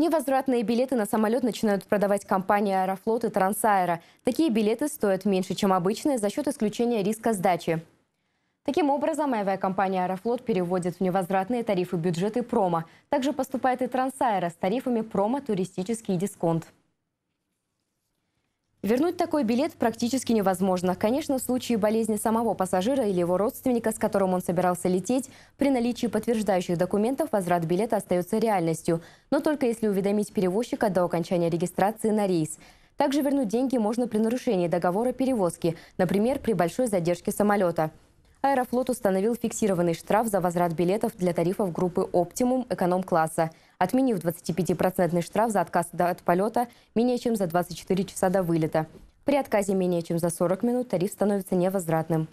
Невозвратные билеты на самолет начинают продавать компании «Аэрофлот» и «Трансаэро». Такие билеты стоят меньше, чем обычные, за счет исключения риска сдачи. Таким образом, авиакомпания «Аэрофлот» переводит в невозвратные тарифы бюджеты промо. Также поступает и «Трансаэро» с тарифами промо, туристический дисконт. Вернуть такой билет практически невозможно. Конечно, в случае болезни самого пассажира или его родственника, с которым он собирался лететь, при наличии подтверждающих документов возврат билета остается реальностью, но только если уведомить перевозчика до окончания регистрации на рейс. Также вернуть деньги можно при нарушении договора перевозки, например, при большой задержке самолета. Аэрофлот установил фиксированный штраф за возврат билетов для тарифов группы «Оптимум» эконом-класса – отменив 25-процентный штраф за отказ от полета менее чем за 24 часа до вылета. При отказе менее чем за 40 минут тариф становится невозвратным.